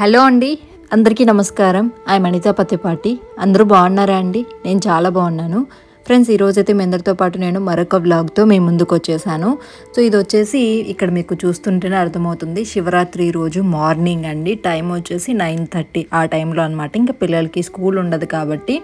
hello అండి అందరికీ నమస్కారం ఆయన అనితా పతిపాటి అందరూ బాగున్నారా అండి నేను చాలా బాగున్నాను ఫ్రెండ్స్ ఈరోజైతే మీ అందరితో పాటు నేను మరొక వ్లాగ్తో మేము ముందుకు వచ్చేసాను సో ఇది వచ్చేసి ఇక్కడ మీకు చూస్తుంటేనే అర్థమవుతుంది శివరాత్రి రోజు మార్నింగ్ అండి టైం వచ్చేసి నైన్ థర్టీ ఆ టైంలో అనమాట ఇంకా పిల్లలకి స్కూల్ ఉండదు కాబట్టి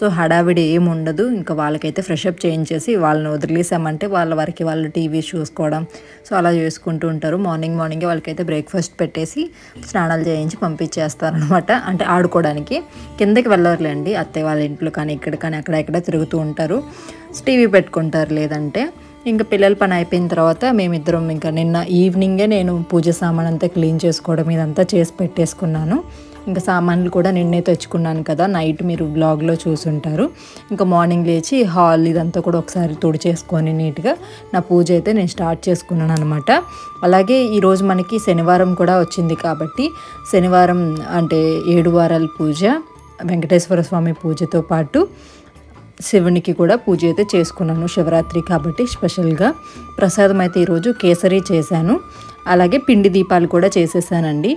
సో హడావిడి ఏమి ఉండదు ఇంకా వాళ్ళకైతే ఫ్రెషప్ చేయించేసి వాళ్ళని వదిలేసామంటే వాళ్ళ వారికి వాళ్ళు టీవీ చూసుకోవడం సో అలా చేసుకుంటూ ఉంటారు మార్నింగ్ మార్నింగే వాళ్ళకైతే బ్రేక్ఫాస్ట్ పెట్టేసి స్నానాలు చేయించి పంపించేస్తారనమాట అంటే ఆడుకోవడానికి కిందకి వెళ్ళవర్లేండి అత్తయ్య వాళ్ళ ఇంట్లో కానీ ఇక్కడ కానీ అక్కడ ఎక్కడ తిరుగుతూ ఉంటారు పెట్టుకుంటారు టీవీ పెట్టుకుంటారు లేదంటే ఇంకా పిల్లల పని అయిపోయిన తర్వాత మేమిద్దరం ఇంకా నిన్న ఈవినింగే నేను పూజ సామాన్ అంతా క్లీన్ చేసుకోవడం ఇదంతా చేసి పెట్టేసుకున్నాను ఇంకా సామాన్లు కూడా నిన్నే తెచ్చుకున్నాను కదా నైట్ మీరు బ్లాగ్లో చూసుంటారు ఇంకా మార్నింగ్ లేచి హాల్ ఇదంతా కూడా ఒకసారి చేసుకొని నీట్గా నా పూజ అయితే నేను స్టార్ట్ చేసుకున్నాను అనమాట అలాగే ఈరోజు మనకి శనివారం కూడా వచ్చింది కాబట్టి శనివారం అంటే ఏడు వారాల పూజ వెంకటేశ్వర స్వామి పూజతో పాటు శివునికి కూడా పూజ అయితే చేసుకున్నాను శివరాత్రి కాబట్టి స్పెషల్గా ప్రసాదం అయితే ఈరోజు కేసరి చేశాను అలాగే పిండి దీపాలు కూడా చేసేసానండి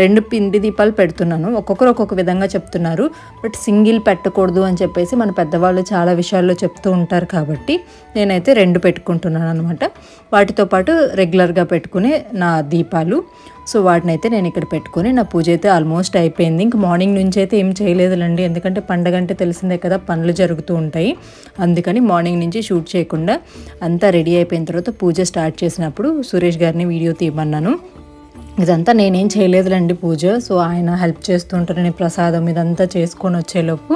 రెండు పిండి దీపాలు పెడుతున్నాను ఒక్కొక్కరు ఒక్కొక్క విధంగా చెప్తున్నారు బట్ సింగిల్ పెట్టకూడదు అని చెప్పేసి మన పెద్దవాళ్ళు చాలా విషయాల్లో చెప్తూ ఉంటారు కాబట్టి నేనైతే రెండు పెట్టుకుంటున్నాను అనమాట వాటితో పాటు రెగ్యులర్గా పెట్టుకునే నా దీపాలు సో వాటిని అయితే నేను ఇక్కడ పెట్టుకుని నా పూజ అయితే ఆల్మోస్ట్ అయిపోయింది ఇంక మార్నింగ్ నుంచి అయితే ఏం చేయలేదులండి ఎందుకంటే పండగ అంటే తెలిసిందే కదా పనులు జరుగుతూ ఉంటాయి అందుకని మార్నింగ్ నుంచి షూట్ చేయకుండా అంతా రెడీ అయిపోయిన తర్వాత పూజ స్టార్ట్ చేసినప్పుడు సురేష్ గారిని వీడియో తీయమని ఇవ్వమన్నాను ఇదంతా నేనేం చేయలేదులేండి పూజ సో ఆయన హెల్ప్ చేస్తుంటారు నేను ప్రసాదం ఇదంతా చేసుకొని వచ్చేలోపు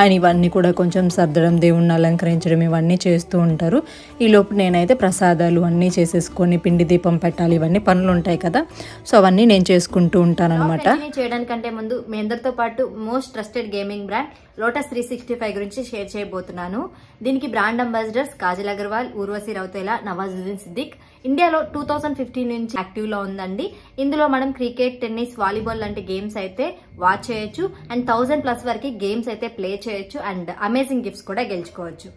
ఆయన ఇవన్నీ కూడా కొంచెం సర్దడం దేవుణ్ణి అలంకరించడం ఇవన్నీ చేస్తూ ఉంటారు ఈలోపు నేనైతే ప్రసాదాలు అన్నీ చేసేసుకొని పిండి దీపం పెట్టాలి ఇవన్నీ పనులు ఉంటాయి కదా సో అవన్నీ నేను చేసుకుంటూ ఉంటాను అనమాట చేయడానికంటే ముందు మీ అందరితో పాటు most trusted gaming brand Lotus three sixty five గురించి షేర్ చేయబోతున్నాను దీనికి బ్రాండ్ అంబాసిడర్స్ కాజల్ అగర్వాల్ ఊర్వశి రౌతేలా నవాజుద్దీన్ సిద్దిక్ ఇండియాలో టూ థౌసండ్ ఫిఫ్టీన్ నుంచి యాక్టివ్ లో ఉందండి ఇందులో మనం క్రికెట్ టెన్నిస్ వాలీబాల్ లాంటి గేమ్స్ అయితే వాచ్ చేయొచ్చు అండ్ థౌసండ్ ప్లస్ వరకు గేమ్స్ అయితే ప్లే చేయొచ్చు అండ్ అమేజింగ్ గిఫ్ట్స్ కూడా గెలుచుకోవచ్చు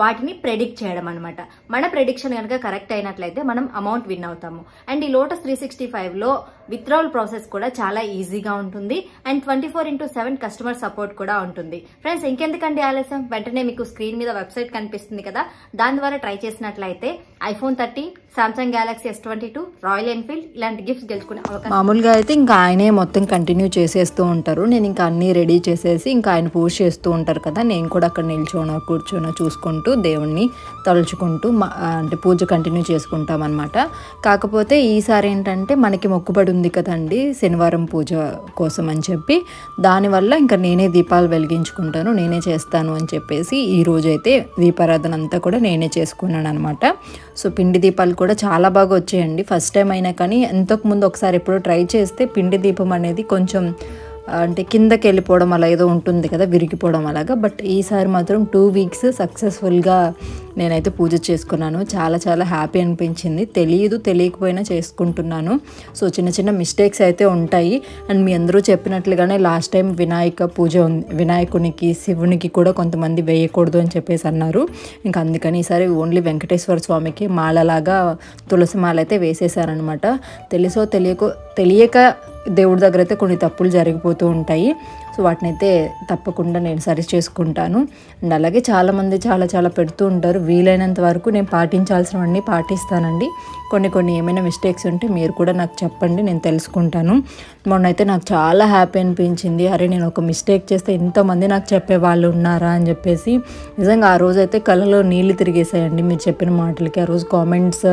వాటిని ప్రెడిక్ట్ చేయడం అనమాట మన ప్రెడిక్షన్ కనుక కరెక్ట్ అయినట్లయితే మనం అమౌంట్ విన్ అవుతాము అండ్ ఈ లోటస్ త్రీ సిక్స్టీ లో విత్డ్రావల్ ప్రాసెస్ కూడా చాలా ఈజీగా ఉంటుంది and twenty four into seven customer support కూడా ఉంటుంది ఫ్రెండ్స్ ఇంకెందుకండి ఆలస్యం వెంటనే మీకు స్క్రీన్ మీద వెబ్సైట్ కనిపిస్తుంది కదా దాని ద్వారా ట్రై చేసినట్లయితే iPhone thirty Samsung Galaxy S twenty two Royal Enfield ఇలాంటి గిఫ్ట్స్ గెలుచుకునే అవకాశం మామూలుగా అయితే ఇంకా ఆయనే మొత్తం కంటిన్యూ చేసేస్తూ ఉంటారు నేను ఇంకా అన్ని రెడీ చేసేసి ఇంకా ఆయన పోస్ట్ చేస్తూ ఉంటారు కదా నేను కూడా అక్కడ నిల్చోనా కూర్చోనా చూసుకుంటాను చేసుకుంటూ దేవుణ్ణి తలుచుకుంటూ అంటే పూజ కంటిన్యూ చేసుకుంటాం అనమాట కాకపోతే ఈసారి ఏంటంటే మనకి మొక్కుబడి ఉంది కదండి శనివారం పూజ కోసం అని చెప్పి దానివల్ల ఇంకా నేనే దీపాలు వెలిగించుకుంటాను నేనే చేస్తాను అని చెప్పేసి ఈ రోజైతే దీపారాధన అంతా కూడా నేనే చేసుకున్నాను అనమాట సో పిండి దీపాలు కూడా చాలా బాగా వచ్చాయండి ఫస్ట్ టైం అయినా కానీ ఎంతకుముందు ముందు ఒకసారి ఎప్పుడో ట్రై చేస్తే పిండి దీపం అనేది కొంచెం అంటే కిందకి వెళ్ళిపోవడం అలా ఏదో ఉంటుంది కదా విరిగిపోవడం అలాగా బట్ ఈసారి మాత్రం టూ వీక్స్ సక్సెస్ఫుల్గా నేనైతే పూజ చేసుకున్నాను చాలా చాలా హ్యాపీ అనిపించింది తెలియదు తెలియకపోయినా చేసుకుంటున్నాను సో చిన్న చిన్న మిస్టేక్స్ అయితే ఉంటాయి అండ్ మీ అందరూ చెప్పినట్లుగానే లాస్ట్ టైం వినాయక పూజ వినాయకునికి శివునికి కూడా కొంతమంది వేయకూడదు అని చెప్పేసి అన్నారు ఇంకా అందుకని ఈసారి ఓన్లీ వెంకటేశ్వర స్వామికి మాలలాగా తులసి మాల అయితే వేసేసారనమాట తెలుసో తెలియకో తెలియక దేవుడి దగ్గర అయితే కొన్ని తప్పులు జరిగిపోతూ ఉంటాయి సో వాటినైతే తప్పకుండా నేను సరి చేసుకుంటాను అండ్ అలాగే చాలామంది చాలా చాలా పెడుతూ ఉంటారు వీలైనంత వరకు నేను పాటించాల్సినవన్నీ పాటిస్తానండి కొన్ని కొన్ని ఏమైనా మిస్టేక్స్ ఉంటే మీరు కూడా నాకు చెప్పండి నేను తెలుసుకుంటాను మొన్న అయితే నాకు చాలా హ్యాపీ అనిపించింది అరే నేను ఒక మిస్టేక్ చేస్తే ఇంతమంది నాకు చెప్పే వాళ్ళు ఉన్నారా అని చెప్పేసి నిజంగా ఆ రోజైతే కళ్ళలో నీళ్ళు తిరిగేసాయండి మీరు చెప్పిన మాటలకి ఆ రోజు కామెంట్స్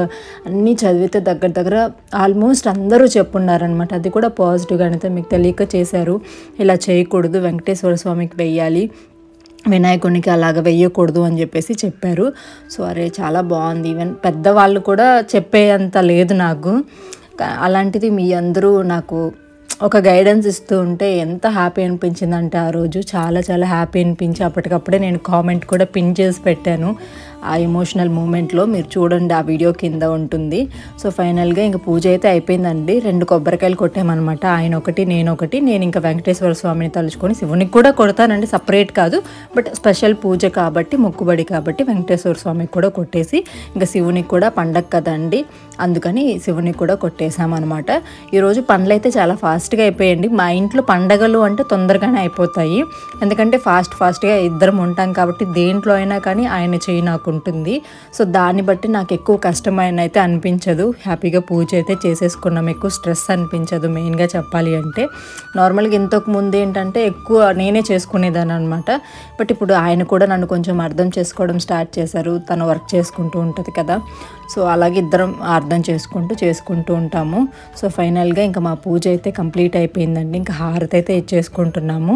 అన్నీ చదివితే దగ్గర దగ్గర ఆల్మోస్ట్ అందరూ చెప్పున్నారనమాట అది కూడా పాజిటివ్గా అయితే మీకు తెలియక చేశారు ఇలా చేయకూడదు వేయకూడదు వెంకటేశ్వర స్వామికి వెయ్యాలి వినాయకునికి అలాగ వేయకూడదు అని చెప్పేసి చెప్పారు సో అరే చాలా బాగుంది ఈవెన్ పెద్దవాళ్ళు కూడా చెప్పేంత లేదు నాకు అలాంటిది మీ అందరూ నాకు ఒక గైడెన్స్ ఇస్తూ ఉంటే ఎంత హ్యాపీ అనిపించిందంటే ఆ రోజు చాలా చాలా హ్యాపీ అనిపించి అప్పటికప్పుడే నేను కామెంట్ కూడా పిన్ చేసి పెట్టాను ఆ ఎమోషనల్ మూమెంట్లో మీరు చూడండి ఆ వీడియో కింద ఉంటుంది సో ఫైనల్గా ఇంకా పూజ అయితే అయిపోయిందండి రెండు కొబ్బరికాయలు కొట్టామన్నమాట ఆయన ఒకటి నేను ఒకటి నేను ఇంకా వెంకటేశ్వర స్వామిని తలుచుకొని శివునికి కూడా కొడతానండి సపరేట్ కాదు బట్ స్పెషల్ పూజ కాబట్టి మొక్కుబడి కాబట్టి వెంకటేశ్వర స్వామికి కూడా కొట్టేసి ఇంకా శివునికి కూడా పండగ కదండి అందుకని శివునికి కూడా కొట్టేశామన్నమాట ఈరోజు పండ్లు అయితే చాలా ఫాస్ట్గా అయిపోయాయండి మా ఇంట్లో పండగలు అంటే తొందరగానే అయిపోతాయి ఎందుకంటే ఫాస్ట్ ఫాస్ట్గా ఇద్దరం ఉంటాం కాబట్టి దేంట్లో అయినా కానీ ఆయన చేయి నాకు నాకు ఉంటుంది సో దాన్ని బట్టి నాకు ఎక్కువ కష్టమైన అయితే అనిపించదు హ్యాపీగా పూజ అయితే చేసేసుకున్నాం ఎక్కువ స్ట్రెస్ అనిపించదు మెయిన్గా చెప్పాలి అంటే నార్మల్గా ఇంతకు ముందు ఏంటంటే ఎక్కువ నేనే చేసుకునేదాన్ని అనమాట బట్ ఇప్పుడు ఆయన కూడా నన్ను కొంచెం అర్థం చేసుకోవడం స్టార్ట్ చేశారు తను వర్క్ చేసుకుంటూ ఉంటుంది కదా సో అలాగే ఇద్దరం అర్థం చేసుకుంటూ చేసుకుంటూ ఉంటాము సో ఫైనల్గా ఇంకా మా పూజ అయితే కంప్లీట్ అయిపోయిందండి ఇంకా హారతి అయితే ఇచ్చేసుకుంటున్నాము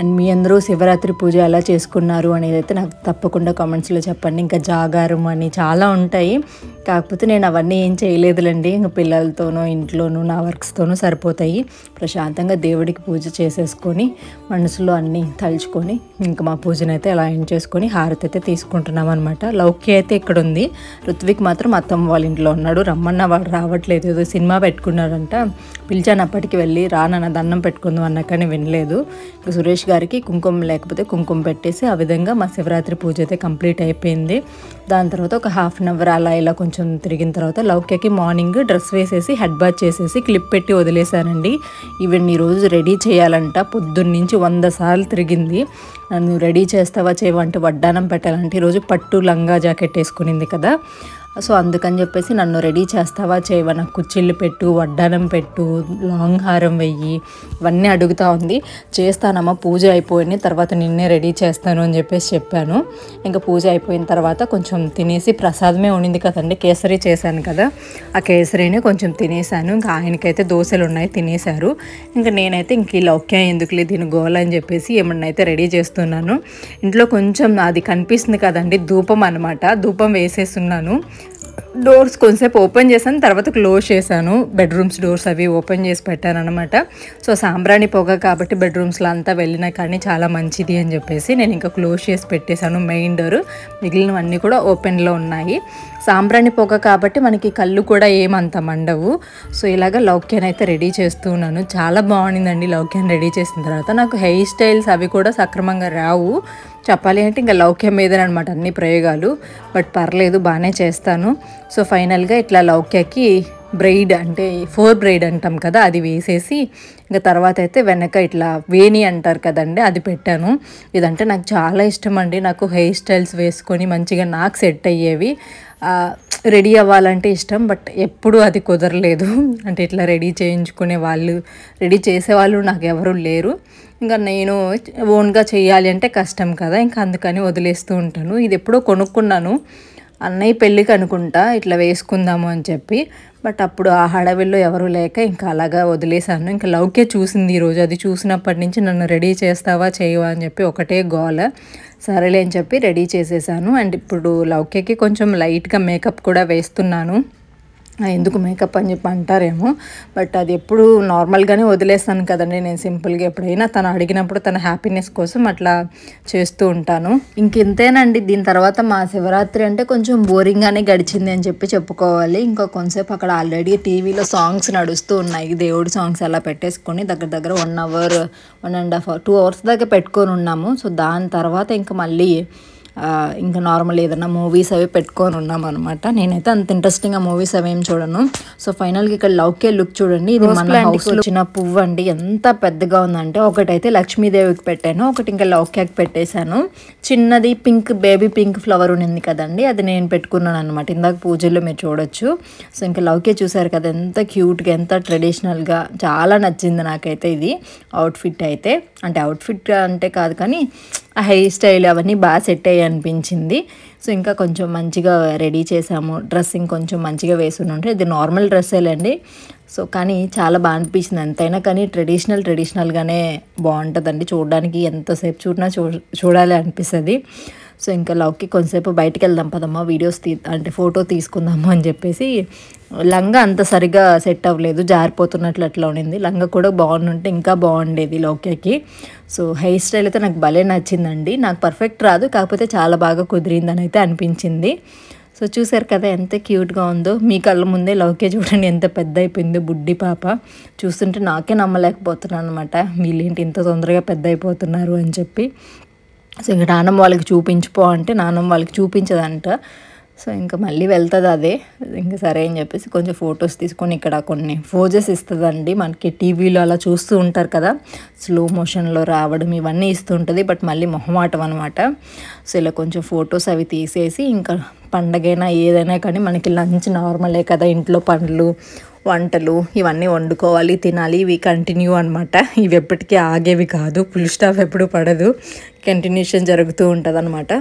అండ్ మీ అందరూ శివరాత్రి పూజ ఎలా చేసుకున్నారు అనేది అయితే నాకు తప్పకుండా కామెంట్స్లో చెప్పండి ఇంకా జాగారం అని చాలా ఉంటాయి కాకపోతే నేను అవన్నీ ఏం చేయలేదులండి ఇంకా పిల్లలతోనూ ఇంట్లోనూ నా వర్క్స్తోనూ సరిపోతాయి ప్రశాంతంగా దేవుడికి పూజ చేసేసుకొని మనసులో అన్నీ తలుచుకొని ఇంకా మా పూజనైతే అలా ఎండ్ చేసుకొని హారతి అయితే తీసుకుంటున్నాం అనమాట లౌక్య అయితే ఇక్కడ ఉంది ఋత్విక్ మాత్రం అత్తమ్మ వాళ్ళ ఇంట్లో ఉన్నాడు రమ్మన్న వాడు రావట్లేదు ఏదో సినిమా పెట్టుకున్నాడంట పిలిచాను అప్పటికి వెళ్ళి రానన్న దండం పెట్టుకుందాం అన్న కానీ వినలేదు ఇంకా సురేష్ గారికి కుంకుమ లేకపోతే కుంకుమ పెట్టేసి ఆ విధంగా మా శివరాత్రి పూజ అయితే కంప్లీట్ అయిపోయింది దాని తర్వాత ఒక హాఫ్ అన్ అవర్ అలా ఇలా కొంచెం తిరిగిన తర్వాత లౌక్యకి మార్నింగ్ డ్రెస్ వేసేసి హెడ్ బాత్ చేసేసి క్లిప్ పెట్టి వదిలేశానండి ఈవెన్ ఈరోజు రెడీ చేయాలంట పొద్దున్నుంచి వంద సార్లు తిరిగింది నన్ను రెడీ చేస్తావా చేయవంటే వడ్డానం పెట్టాలంటే ఈరోజు పట్టు లంగా జాకెట్ వేసుకునింది కదా సో అందుకని చెప్పేసి నన్ను రెడీ చేస్తావా చేయవా నాకు కుచ్చిళ్ళు పెట్టు వడ్డానం పెట్టు లాంగ్ హారం వెయ్యి ఇవన్నీ అడుగుతా ఉంది చేస్తానమ్మా పూజ అయిపోయింది తర్వాత నిన్నే రెడీ చేస్తాను అని చెప్పేసి చెప్పాను ఇంకా పూజ అయిపోయిన తర్వాత కొంచెం తినేసి ప్రసాదమే ఉండింది కదండి కేసరి చేశాను కదా ఆ కేసరిని కొంచెం తినేసాను ఇంకా ఆయనకైతే దోశలు ఉన్నాయి తినేశారు ఇంకా నేనైతే ఇంక ఇలా ఒకే లేదు దీని గోల అని చెప్పేసి ఏమన్నా అయితే రెడీ చేస్తున్నాను ఇంట్లో కొంచెం అది కనిపిస్తుంది కదండి ధూపం అనమాట ధూపం వేసేస్తున్నాను డోర్స్ కొంతసేపు ఓపెన్ చేశాను తర్వాత క్లోజ్ చేశాను బెడ్రూమ్స్ డోర్స్ అవి ఓపెన్ చేసి పెట్టాను అనమాట సో సాంబ్రాణి పొగ కాబట్టి బెడ్రూమ్స్లో అంతా వెళ్ళినా కానీ చాలా మంచిది అని చెప్పేసి నేను ఇంకా క్లోజ్ చేసి పెట్టేశాను మెయిన్ డోర్ మిగిలినవన్నీ కూడా ఓపెన్లో ఉన్నాయి సాంబ్రాణి పొగ కాబట్టి మనకి కళ్ళు కూడా ఏమంత మండవు సో ఇలాగ లౌక్యాన్ అయితే రెడీ చేస్తూ ఉన్నాను చాలా బాగుండిందండి లౌక్యాన్ రెడీ చేసిన తర్వాత నాకు హెయిర్ స్టైల్స్ అవి కూడా సక్రమంగా రావు చెప్పాలి అంటే ఇంకా లౌక్యం మీదనే అనమాట అన్ని ప్రయోగాలు బట్ పర్లేదు బాగానే చేస్తాను సో ఫైనల్గా ఇట్లా లౌక్యకి బ్రైడ్ అంటే ఫోర్ బ్రైడ్ అంటాం కదా అది వేసేసి ఇంకా తర్వాత అయితే వెనక ఇట్లా వేణి అంటారు కదండి అది పెట్టాను ఇదంటే నాకు చాలా ఇష్టం అండి నాకు హెయిర్ స్టైల్స్ వేసుకొని మంచిగా నాకు సెట్ అయ్యేవి రెడీ అవ్వాలంటే ఇష్టం బట్ ఎప్పుడు అది కుదరలేదు అంటే ఇట్లా రెడీ చేయించుకునే వాళ్ళు రెడీ చేసేవాళ్ళు నాకు ఎవరు లేరు ఇంకా నేను ఓన్గా చేయాలి అంటే కష్టం కదా ఇంకా అందుకని వదిలేస్తూ ఉంటాను ఇది ఎప్పుడో కొనుక్కున్నాను అన్నయ్య పెళ్ళికి అనుకుంటా ఇట్లా వేసుకుందాము అని చెప్పి బట్ అప్పుడు ఆ హడవిల్లో ఎవరు లేక ఇంకా అలాగా వదిలేశాను ఇంకా లౌకే చూసింది ఈరోజు అది చూసినప్పటి నుంచి నన్ను రెడీ చేస్తావా చేయవా అని చెప్పి ఒకటే గోల సరేలే అని చెప్పి రెడీ చేసేసాను అండ్ ఇప్పుడు లౌకేకి కొంచెం లైట్గా మేకప్ కూడా వేస్తున్నాను ఎందుకు మేకప్ అని చెప్పి అంటారేమో బట్ అది ఎప్పుడు నార్మల్గానే వదిలేస్తాను కదండి నేను సింపుల్గా ఎప్పుడైనా తను అడిగినప్పుడు తన హ్యాపీనెస్ కోసం అట్లా చేస్తూ ఉంటాను ఇంకెంతేనండి దీని తర్వాత మా శివరాత్రి అంటే కొంచెం బోరింగ్గానే గడిచింది అని చెప్పి చెప్పుకోవాలి ఇంకా కొంతసేపు అక్కడ ఆల్రెడీ టీవీలో సాంగ్స్ నడుస్తూ ఉన్నాయి దేవుడి సాంగ్స్ అలా పెట్టేసుకొని దగ్గర దగ్గర one hour one and half hour two hours దాకా పెట్టుకొని ఉన్నాము సో దాని తర్వాత ఇంకా మళ్ళీ ఇంకా నార్మల్ ఏదైనా మూవీస్ అవి పెట్టుకొని ఉన్నాం అనమాట నేనైతే అంత ఇంట్రెస్టింగ్ ఆ మూవీస్ అవి ఏం చూడను సో ఫైనల్గా ఇక్కడ లవ్కే లుక్ చూడండి ఇది మన హౌస్ వచ్చిన పువ్వు అండి ఎంత పెద్దగా ఉందంటే ఒకటైతే లక్ష్మీదేవికి పెట్టాను ఒకటి ఇంకా లవ్ కేక్ పెట్టేశాను చిన్నది పింక్ బేబీ పింక్ ఫ్లవర్ ఉన్నింది కదండి అది నేను పెట్టుకున్నాను అనమాట ఇందాక పూజల్లో మీరు చూడొచ్చు సో ఇంకా లవ్కే చూసారు కదా ఎంత క్యూట్గా ఎంత ట్రెడిషనల్గా చాలా నచ్చింది నాకైతే ఇది అవుట్ఫిట్ అయితే అంటే అవుట్ఫిట్ అంటే కాదు కానీ ఆ హెయిర్ స్టైల్ అవన్నీ బాగా సెట్ అయ్యి అనిపించింది సో ఇంకా కొంచెం మంచిగా రెడీ చేసాము డ్రెస్సింగ్ కొంచెం మంచిగా వేసుకుని ఉంటే ఇది నార్మల్ డ్రెస్సేలండి సో కానీ చాలా బాగా అనిపించింది ఎంతైనా కానీ ట్రెడిషనల్ ట్రెడిషనల్గానే బాగుంటుందండి చూడడానికి ఎంతసేపు చూడినా చూ చూడాలి అనిపిస్తుంది సో ఇంకా లవ్కి కొంతసేపు బయటకు వెళ్దాం పదమ్మా వీడియోస్ తీ అంటే ఫోటో తీసుకుందాము అని చెప్పేసి లంగా అంత సరిగా సెట్ అవ్వలేదు జారిపోతున్నట్లు అట్లా ఉండింది లంగా కూడా బాగుండుంటే ఇంకా బాగుండేది లోకేకి సో హెయిర్ స్టైల్ అయితే నాకు భలే నచ్చిందండి నాకు పర్ఫెక్ట్ రాదు కాకపోతే చాలా బాగా కుదిరిందని అయితే అనిపించింది సో చూసారు కదా ఎంత క్యూట్గా ఉందో మీ కళ్ళ ముందే లవకే చూడండి ఎంత పెద్ద అయిపోయిందో బుడ్డి పాప చూస్తుంటే నాకే నమ్మలేకపోతున్నాను అనమాట వీళ్ళేంటి ఇంత తొందరగా పెద్ద అయిపోతున్నారు అని చెప్పి సో ఇంకా నాన్నమ్మ వాళ్ళకి చూపించిపో అంటే నానమ్మ వాళ్ళకి చూపించదంట సో ఇంకా మళ్ళీ వెళ్తుంది అదే ఇంకా సరే అని చెప్పేసి కొంచెం ఫొటోస్ తీసుకొని ఇక్కడ కొన్ని ఫోజెస్ ఇస్తుందండి మనకి టీవీలో అలా చూస్తూ ఉంటారు కదా స్లో మోషన్లో రావడం ఇవన్నీ ఇస్తుంటుంది బట్ మళ్ళీ మొహమాటం అనమాట సో ఇలా కొంచెం ఫొటోస్ అవి తీసేసి ఇంకా పండగైనా ఏదైనా కానీ మనకి లంచ్ నార్మలే కదా ఇంట్లో పండ్లు వంటలు ఇవన్నీ వండుకోవాలి తినాలి ఇవి కంటిన్యూ అనమాట ఇవి ఎప్పటికీ ఆగేవి కాదు ఫుల్ స్టాఫ్ ఎప్పుడు పడదు కంటిన్యూషన్ జరుగుతూ ఉంటుంది అనమాట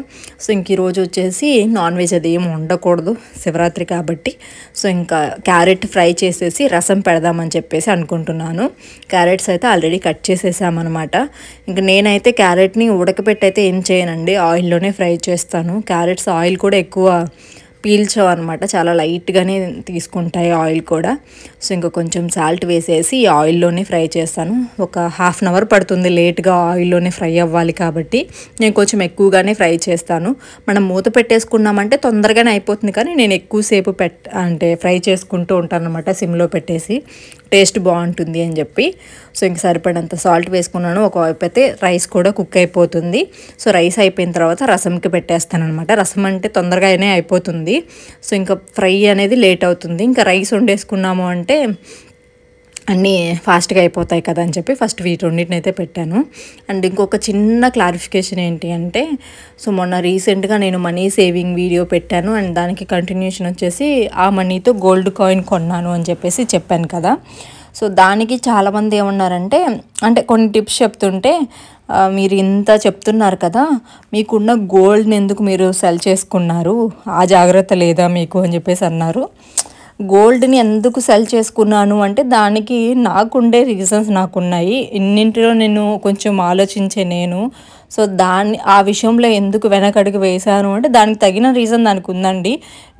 సో ఇంక ఈరోజు వచ్చేసి నాన్ వెజ్ అది ఏమి ఉండకూడదు శివరాత్రి కాబట్టి సో ఇంకా క్యారెట్ ఫ్రై చేసేసి రసం పెడదామని చెప్పేసి అనుకుంటున్నాను క్యారెట్స్ అయితే ఆల్రెడీ కట్ చేసేసామన్నమాట ఇంకా నేనైతే క్యారెట్ని అయితే ఏం చేయనండి ఆయిల్లోనే ఫ్రై చేస్తాను క్యారెట్స్ ఆయిల్ కూడా ఎక్కువ పీల్చవు అనమాట చాలా లైట్గానే తీసుకుంటాయి ఆయిల్ కూడా సో ఇంకా కొంచెం సాల్ట్ వేసేసి ఈ ఆయిల్లోనే ఫ్రై చేస్తాను ఒక హాఫ్ అన్ అవర్ పడుతుంది లేట్గా ఆయిల్లోనే ఫ్రై అవ్వాలి కాబట్టి నేను కొంచెం ఎక్కువగానే ఫ్రై చేస్తాను మనం మూత పెట్టేసుకున్నామంటే తొందరగానే అయిపోతుంది కానీ నేను ఎక్కువసేపు పెట్ అంటే ఫ్రై చేసుకుంటూ ఉంటాను అనమాట సిమ్లో పెట్టేసి టేస్ట్ బాగుంటుంది అని చెప్పి సో ఇంక సరిపడంత సాల్ట్ వేసుకున్నాను ఒకవైపు అయితే రైస్ కూడా కుక్ అయిపోతుంది సో రైస్ అయిపోయిన తర్వాత రసంకి పెట్టేస్తాను అనమాట రసం అంటే తొందరగానే అయిపోతుంది సో ఇంకా ఫ్రై అనేది లేట్ అవుతుంది ఇంకా రైస్ వండేసుకున్నాము అంటే అన్నీ ఫాస్ట్గా అయిపోతాయి కదా అని చెప్పి ఫస్ట్ వీటి అయితే పెట్టాను అండ్ ఇంకొక చిన్న క్లారిఫికేషన్ ఏంటి అంటే సో మొన్న రీసెంట్గా నేను మనీ సేవింగ్ వీడియో పెట్టాను అండ్ దానికి కంటిన్యూషన్ వచ్చేసి ఆ మనీతో గోల్డ్ కాయిన్ కొన్నాను అని చెప్పేసి చెప్పాను కదా సో దానికి చాలామంది ఏమన్నారంటే అంటే కొన్ని టిప్స్ చెప్తుంటే మీరు ఇంత చెప్తున్నారు కదా మీకున్న గోల్డ్ని ఎందుకు మీరు సెల్ చేసుకున్నారు ఆ జాగ్రత్త లేదా మీకు అని చెప్పేసి అన్నారు గోల్డ్ని ఎందుకు సెల్ చేసుకున్నాను అంటే దానికి నాకుండే రీజన్స్ నాకున్నాయి ఇన్నింటిలో నేను కొంచెం ఆలోచించే నేను సో దాన్ని ఆ విషయంలో ఎందుకు వెనకడుగు వేశాను అంటే దానికి తగిన రీజన్ దానికి ఉందండి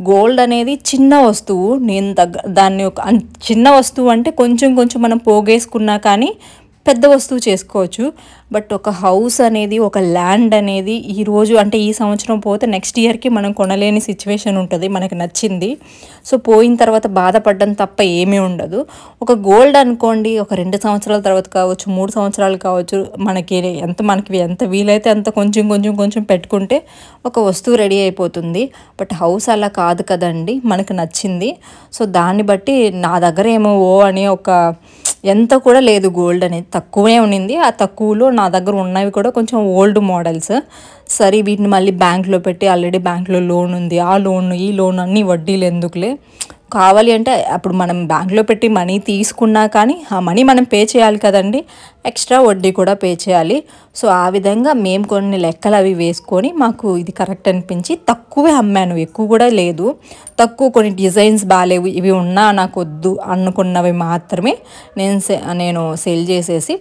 గోల్డ్ అనేది చిన్న వస్తువు నేను దగ్గ దాన్ని ఒక చిన్న వస్తువు అంటే కొంచెం కొంచెం మనం పోగేసుకున్నా కానీ పెద్ద వస్తువు చేసుకోవచ్చు బట్ ఒక హౌస్ అనేది ఒక ల్యాండ్ అనేది ఈరోజు అంటే ఈ సంవత్సరం పోతే నెక్స్ట్ ఇయర్కి మనం కొనలేని సిచ్యువేషన్ ఉంటుంది మనకు నచ్చింది సో పోయిన తర్వాత బాధపడడం తప్ప ఏమీ ఉండదు ఒక గోల్డ్ అనుకోండి ఒక రెండు సంవత్సరాల తర్వాత కావచ్చు మూడు సంవత్సరాలు కావచ్చు మనకి ఎంత మనకి ఎంత వీలైతే అంత కొంచెం కొంచెం కొంచెం పెట్టుకుంటే ఒక వస్తువు రెడీ అయిపోతుంది బట్ హౌస్ అలా కాదు కదండి మనకు నచ్చింది సో దాన్ని బట్టి నా దగ్గర ఏమో ఓ అని ఒక ఎంత కూడా లేదు గోల్డ్ అనేది తక్కువనే ఉండింది ఆ తక్కువలో నా దగ్గర ఉన్నవి కూడా కొంచెం ఓల్డ్ మోడల్స్ సరే వీటిని మళ్ళీ బ్యాంక్లో పెట్టి ఆల్రెడీ బ్యాంక్లో లోన్ ఉంది ఆ లోన్ ఈ లోన్ అన్నీ వడ్డీలు ఎందుకులే కావాలి అంటే అప్పుడు మనం బ్యాంక్లో పెట్టి మనీ తీసుకున్నా కానీ ఆ మనీ మనం పే చేయాలి కదండి ఎక్స్ట్రా వడ్డీ కూడా పే చేయాలి సో ఆ విధంగా మేము కొన్ని లెక్కలు అవి వేసుకొని మాకు ఇది కరెక్ట్ అనిపించి తక్కువే అమ్మాను ఎక్కువ కూడా లేదు తక్కువ కొన్ని డిజైన్స్ బాగాలేవు ఇవి ఉన్నా నాకు వద్దు అనుకున్నవి మాత్రమే నేను నేను సేల్ చేసేసి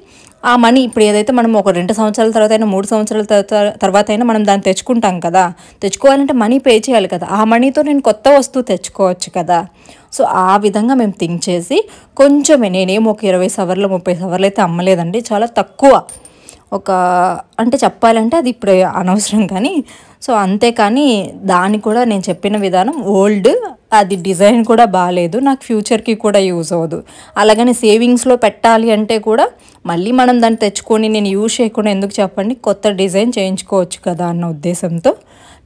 ఆ మనీ ఇప్పుడు ఏదైతే మనం ఒక రెండు సంవత్సరాల తర్వాత అయినా మూడు సంవత్సరాల తర్వాత అయినా మనం దాన్ని తెచ్చుకుంటాం కదా తెచ్చుకోవాలంటే మనీ పే చేయాలి కదా ఆ మనీతో నేను కొత్త వస్తువు తెచ్చుకోవచ్చు కదా సో ఆ విధంగా మేము థింక్ చేసి కొంచెమే నేనేమో ఒక ఇరవై సవర్లు ముప్పై సవర్లు అయితే అమ్మలేదండి చాలా తక్కువ ఒక అంటే చెప్పాలంటే అది ఇప్పుడు అనవసరం కానీ సో అంతే కానీ దాని కూడా నేను చెప్పిన విధానం ఓల్డ్ అది డిజైన్ కూడా బాగాలేదు నాకు ఫ్యూచర్కి కూడా యూజ్ అవ్వదు అలాగని సేవింగ్స్లో పెట్టాలి అంటే కూడా మళ్ళీ మనం దాన్ని తెచ్చుకొని నేను యూజ్ చేయకుండా ఎందుకు చెప్పండి కొత్త డిజైన్ చేయించుకోవచ్చు కదా అన్న ఉద్దేశంతో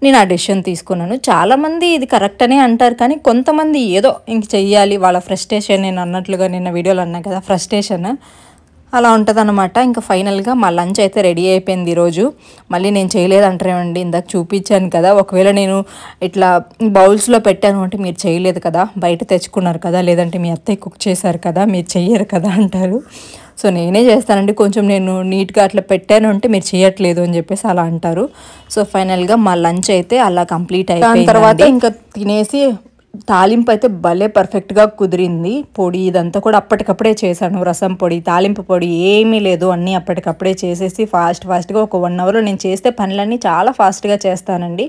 నేను ఆ డెసిషన్ తీసుకున్నాను చాలామంది ఇది కరెక్ట్ అనే అంటారు కానీ కొంతమంది ఏదో ఇంక చెయ్యాలి వాళ్ళ ఫ్రస్ట్రేషన్ నేను అన్నట్లుగా నిన్న వీడియోలో అన్నా కదా ఫ్రస్ట్రేషన్ అలా ఉంటుంది అనమాట ఇంకా ఫైనల్గా మా లంచ్ అయితే రెడీ అయిపోయింది ఈరోజు మళ్ళీ నేను చేయలేదంటారేమండి ఇందాక చూపించాను కదా ఒకవేళ నేను ఇట్లా బౌల్స్లో పెట్టాను అంటే మీరు చేయలేదు కదా బయట తెచ్చుకున్నారు కదా లేదంటే మీ అత్తయ్య కుక్ చేశారు కదా మీరు చెయ్యరు కదా అంటారు సో నేనే చేస్తానండి కొంచెం నేను నీట్గా అట్లా పెట్టాను అంటే మీరు చేయట్లేదు అని చెప్పేసి అలా అంటారు సో ఫైనల్గా మా లంచ్ అయితే అలా కంప్లీట్ దాని తర్వాత ఇంకా తినేసి తాలింపు అయితే భలే పర్ఫెక్ట్గా కుదిరింది పొడి ఇదంతా కూడా అప్పటికప్పుడే చేశాను రసం పొడి తాలింపు పొడి ఏమీ లేదు అన్నీ అప్పటికప్పుడే చేసేసి ఫాస్ట్ ఫాస్ట్గా ఒక వన్ అవర్లో నేను చేస్తే పనులన్నీ చాలా ఫాస్ట్గా చేస్తానండి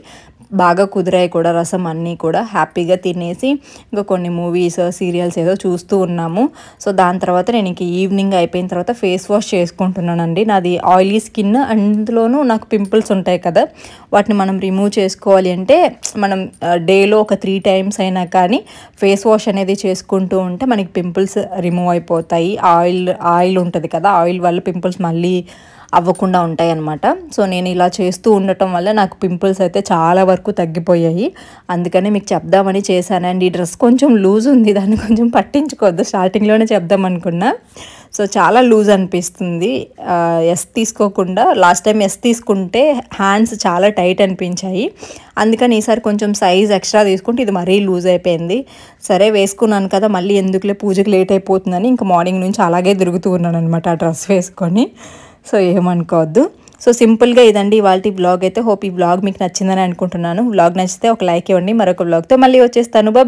బాగా కుదిరాయి కూడా రసం అన్నీ కూడా హ్యాపీగా తినేసి ఇంకా కొన్ని మూవీస్ సీరియల్స్ ఏదో చూస్తూ ఉన్నాము సో దాని తర్వాత నేను ఇంక ఈవినింగ్ అయిపోయిన తర్వాత ఫేస్ వాష్ చేసుకుంటున్నానండి నాది ఆయిలీ స్కిన్ అందులోనూ నాకు పింపుల్స్ ఉంటాయి కదా వాటిని మనం రిమూవ్ చేసుకోవాలి అంటే మనం డేలో ఒక త్రీ టైమ్స్ అయినా కానీ ఫేస్ వాష్ అనేది చేసుకుంటూ ఉంటే మనకి పింపుల్స్ రిమూవ్ అయిపోతాయి ఆయిల్ ఆయిల్ ఉంటుంది కదా ఆయిల్ వల్ల పింపుల్స్ మళ్ళీ అవ్వకుండా ఉంటాయి అన్నమాట సో నేను ఇలా చేస్తూ ఉండటం వల్ల నాకు పింపుల్స్ అయితే చాలా వరకు తగ్గిపోయాయి అందుకనే మీకు చెప్దామని చేశాను అండ్ ఈ డ్రెస్ కొంచెం లూజ్ ఉంది దాన్ని కొంచెం పట్టించుకోవద్దు స్టార్టింగ్లోనే చెప్దాం అనుకున్నా సో చాలా లూజ్ అనిపిస్తుంది ఎస్ తీసుకోకుండా లాస్ట్ టైం ఎస్ తీసుకుంటే హ్యాండ్స్ చాలా టైట్ అనిపించాయి అందుకని ఈసారి కొంచెం సైజ్ ఎక్స్ట్రా తీసుకుంటే ఇది మరీ లూజ్ అయిపోయింది సరే వేసుకున్నాను కదా మళ్ళీ ఎందుకులే పూజకి లేట్ అయిపోతుందని ఇంకా మార్నింగ్ నుంచి అలాగే తిరుగుతూ ఉన్నాను అనమాట ఆ డ్రెస్ వేసుకొని సో ఏమనుకోవద్దు సో సింపుల్గా ఇదండి ఇవాళ బ్లాగ్ అయితే హోప్ ఈ బ్లాగ్ మీకు నచ్చిందని అనుకుంటున్నాను బ్లాగ్ నచ్చితే ఒక లైక్ ఇవ్వండి మరొక బ్లాగ్తో మళ్ళీ వచ్చేస్తాను బాబా